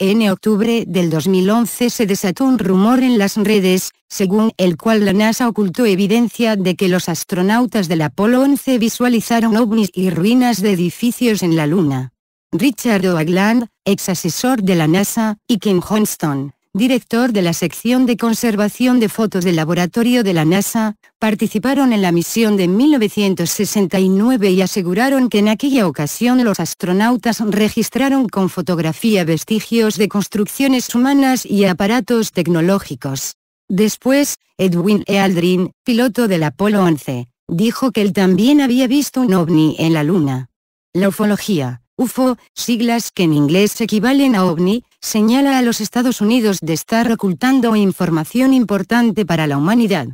En octubre del 2011 se desató un rumor en las redes, según el cual la NASA ocultó evidencia de que los astronautas del Apolo 11 visualizaron ovnis y ruinas de edificios en la Luna. Richard Oagland, ex asesor de la NASA, y Kim Johnston, director de la sección de conservación de fotos del laboratorio de la NASA, participaron en la misión de 1969 y aseguraron que en aquella ocasión los astronautas registraron con fotografía vestigios de construcciones humanas y aparatos tecnológicos. Después, Edwin Ealdrin, piloto del Apolo 11, dijo que él también había visto un ovni en la Luna. La ufología, UFO, siglas que en inglés equivalen a ovni, señala a los Estados Unidos de estar ocultando información importante para la humanidad.